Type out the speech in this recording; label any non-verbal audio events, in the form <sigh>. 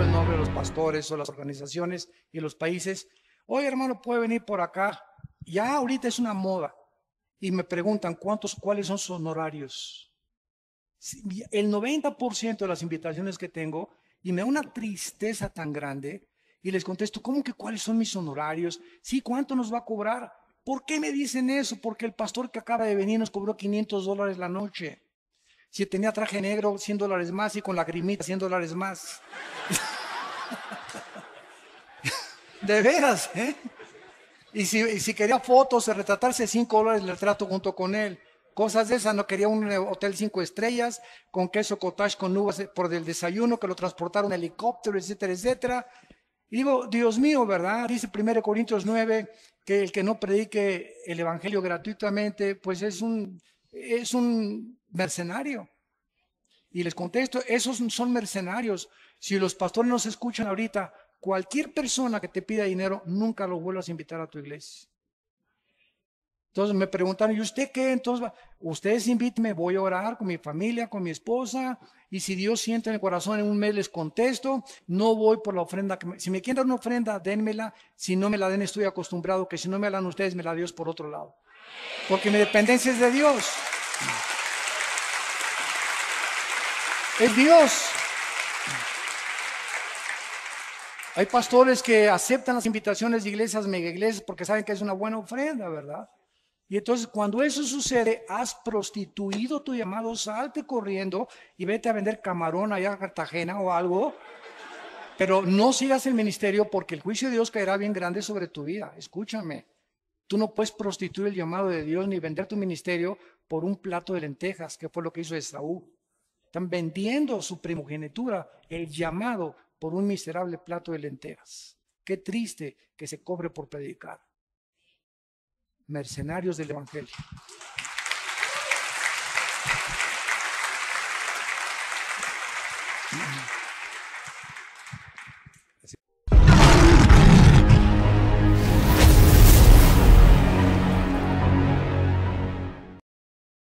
el nombre de los pastores o las organizaciones y los países. hoy hermano, puede venir por acá. Ya ahorita es una moda. Y me preguntan, ¿cuántos, cuáles son sus honorarios? El 90% de las invitaciones que tengo, y me da una tristeza tan grande, y les contesto, ¿cómo que cuáles son mis honorarios? Sí, ¿cuánto nos va a cobrar? ¿Por qué me dicen eso? Porque el pastor que acaba de venir nos cobró 500 dólares la noche. Si tenía traje negro, 100 dólares más y con lagrimita, 100 dólares más. <laughs> de veras, ¿eh? Y si, quería fotos, retratarse, 5 dólares el retrato junto con él. Cosas de esas, no quería un eh, hotel cinco estrellas con queso cottage con nubes, eh, por el desayuno, que lo transportaron en helicóptero, etcétera, etcétera. Y digo, Dios mío, ¿verdad? Dice 1 Corintios 9 que el que no predique el evangelio gratuitamente, pues es un es un mercenario. Y les contesto, esos son mercenarios. Si los pastores nos escuchan ahorita, cualquier persona que te pida dinero, nunca lo vuelvas a invitar a tu iglesia. Entonces me preguntaron, ¿y usted qué? Entonces, ustedes invítenme, voy a orar con mi familia, con mi esposa, y si Dios siente en el corazón, en un mes les contesto, no voy por la ofrenda. Que si me quieren dar una ofrenda, denmela, si no me la den, estoy acostumbrado que si no me la dan ustedes, me la Dios por otro lado. Porque mi dependencia es de Dios. Es Dios. Hay pastores que aceptan las invitaciones de iglesias, mega iglesias, porque saben que es una buena ofrenda, ¿verdad? Y entonces cuando eso sucede, has prostituido tu llamado, salte corriendo y vete a vender camarón allá a Cartagena o algo. Pero no sigas el ministerio porque el juicio de Dios caerá bien grande sobre tu vida. Escúchame. Tú no puedes prostituir el llamado de Dios ni vender tu ministerio por un plato de lentejas, que fue lo que hizo Esaú. Están vendiendo su primogenitura, el llamado, por un miserable plato de lentejas. Qué triste que se cobre por predicar. Mercenarios del Evangelio.